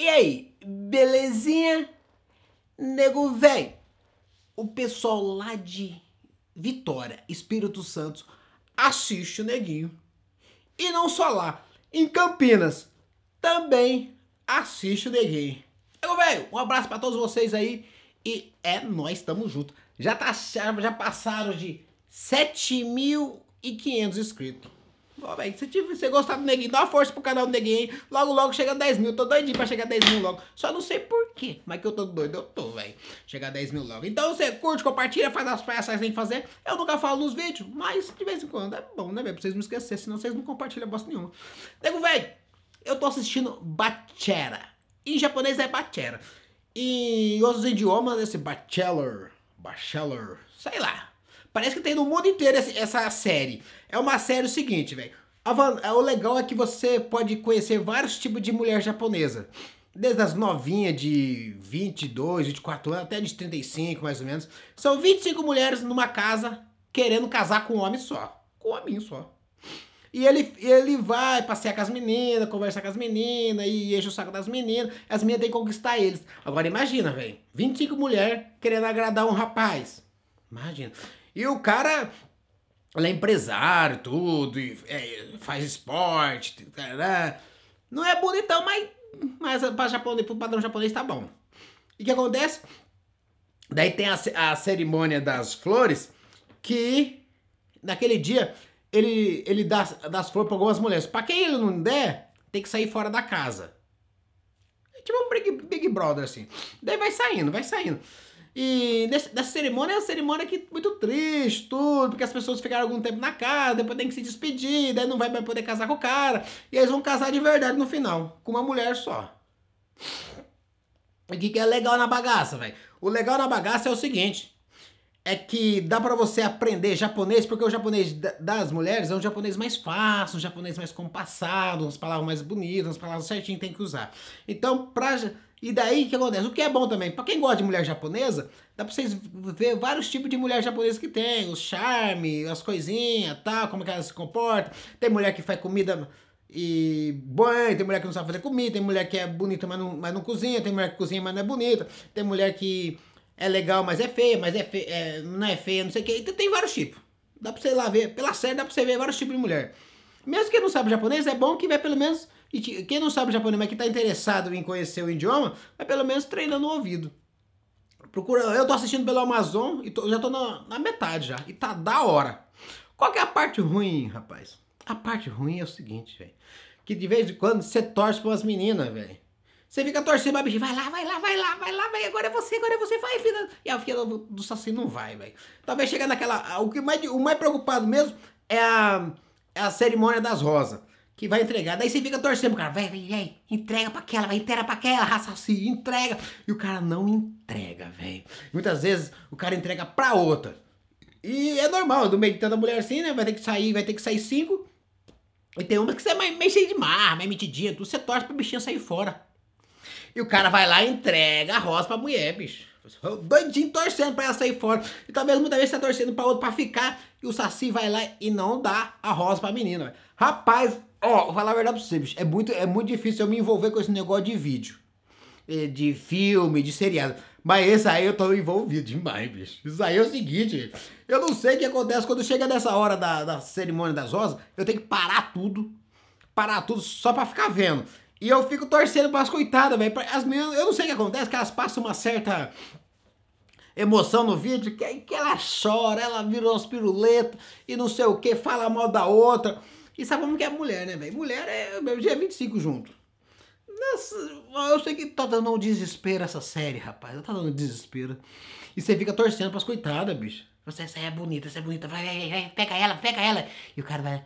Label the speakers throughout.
Speaker 1: E aí, belezinha? Nego velho. O pessoal lá de Vitória, Espírito Santo, assiste o neguinho. E não só lá, em Campinas também assiste o neguinho. Nego velho, um abraço para todos vocês aí e é nós estamos juntos. Já tá já passaram de 7.500 inscritos. Ó, se você gostar do neguinho, dá uma força pro canal do neguinho, hein? Logo, logo chega a 10 mil. Tô doidinho pra chegar a 10 mil logo. Só não sei porquê, mas que eu tô doido, eu tô, velho. Chegar a 10 mil logo. Então você curte, compartilha, faz as tem sem fazer. Eu nunca falo nos vídeos, mas de vez em quando é bom, né, velho? Pra vocês não esquecerem, senão vocês não compartilham bosta nenhuma. Nego, velho, eu tô assistindo Bachera. Em japonês é Bachera. Em outros idiomas, é esse Bachelor, Bachelor, sei lá Parece que tem no mundo inteiro essa série. É uma série o seguinte, velho. É, o legal é que você pode conhecer vários tipos de mulher japonesa. Desde as novinhas de 22, 24 anos, até de 35, mais ou menos. São 25 mulheres numa casa querendo casar com um homem só. Com um homem só. E ele, ele vai passear com as meninas, conversar com as meninas, e enche o saco das meninas. As meninas têm que conquistar eles. Agora imagina, velho. 25 mulheres querendo agradar um rapaz. Imagina. E o cara é empresário, tudo, e é, faz esporte, não é bonitão, mas, mas pra japonês, padrão japonês tá bom. E o que acontece? Daí tem a, cerimônia das flores, que naquele dia ele, ele dá, dá as flores para algumas mulheres. para quem ele não der, tem que sair fora da casa. É tipo um Big Brother, assim. Daí vai saindo, vai saindo. E dessa cerimônia é uma cerimônia que muito triste, tudo, porque as pessoas ficaram algum tempo na casa, depois tem que se despedir, daí não vai mais poder casar com o cara. E eles vão casar de verdade no final, com uma mulher só. O que, que é legal na bagaça, velho? O legal na bagaça é o seguinte: é que dá para você aprender japonês, porque o japonês das mulheres é um japonês mais fácil, um japonês mais compassado, umas palavras mais bonitas, umas palavras certinhas tem que usar. Então, pra e daí que acontece? O que é bom também, para quem gosta de mulher japonesa, dá para vocês ver vários tipos de mulher japonesa que tem, o charme, as coisinhas, tal, como que ela se comporta. Tem mulher que faz comida e banho, tem mulher que não sabe fazer comida, tem mulher que é bonita, mas não, mas não cozinha, tem mulher que cozinha, mas não é bonita, tem mulher que é legal, mas é feia, mas é, feia, é não é feia, não sei o que. Então tem vários tipos. Dá pra você lá ver, pela série dá pra você ver vários tipos de mulher. Mesmo quem não sabe japonês, é bom que vai pelo menos. Quem não sabe japonês, mas que tá interessado em conhecer o idioma, vai pelo menos treinando o ouvido. Procura, eu tô assistindo pelo Amazon e tô, já tô na, na, metade já. E tá da hora. Qual que é a parte ruim, rapaz? A parte ruim é o seguinte, velho. Que de vez em quando você torce pra as meninas, velho. Você fica torcendo pra bichinha, vai lá, vai lá, vai lá, vai lá, vai, agora é você, agora é você, vai, filha. E a filha do, do Saci não vai, velho. Talvez chegue naquela. O, que mais, o mais preocupado mesmo é a, é a cerimônia das rosas que vai entregar. Daí você fica torcendo, cara, vai, vai, entrega pra aquela, vai, entrega pra aquela, raça assim, entrega. E o cara não entrega, velho. Muitas vezes o cara entrega pra outra. E é normal, do meio de tanta mulher assim, né? Vai ter que sair, vai ter que sair cinco. E tem uma que você é mais, meio cheia de mar, mais metidinha, tudo. Você torce pro bichinho sair fora. E o cara vai lá e entrega a rosa pra mulher, bicho. O bandinho torcendo pra ela sair fora. E talvez muita vez você tá torcendo pra outro pra ficar. E o Saci vai lá e não dá a rosa pra menina. Véio. Rapaz, ó, vou falar a verdade pra você, bicho. É muito, é muito difícil eu me envolver com esse negócio de vídeo. É, de filme, de seriado. Mas esse aí eu tô envolvido demais, bicho. Isso aí é o seguinte, eu não sei o que acontece quando chega nessa hora da, da cerimônia das rosas, eu tenho que parar tudo, parar tudo só pra ficar vendo. E eu fico torcendo para as coitadas, velho. As meninas, eu não sei o que acontece, que elas passam uma certa emoção no vídeo, que, que ela chora, ela vira umas piruletas e não sei o que, fala mal da outra. E sabe como que é mulher, né, velho? Mulher é meu dia 25 junto. Nossa, eu sei que tá dando um desespero essa série, rapaz. Tá dando um desespero. E você fica torcendo pras coitadas, bicho. Você, essa é bonita, essa é bonita. Vai, vai, vai, pega ela, pega ela. E o cara vai.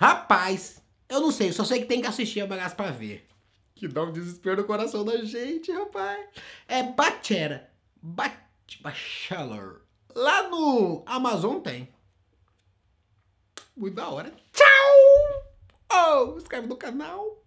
Speaker 1: Ah, rapaz, eu não sei, só sei que tem que assistir Abraço pra ver. Que dá um desespero no coração da gente, rapaz. É Bachera. Bach Bachelor. Lá no Amazon tem. Muito da hora. Tchau! Oh, inscreve no canal.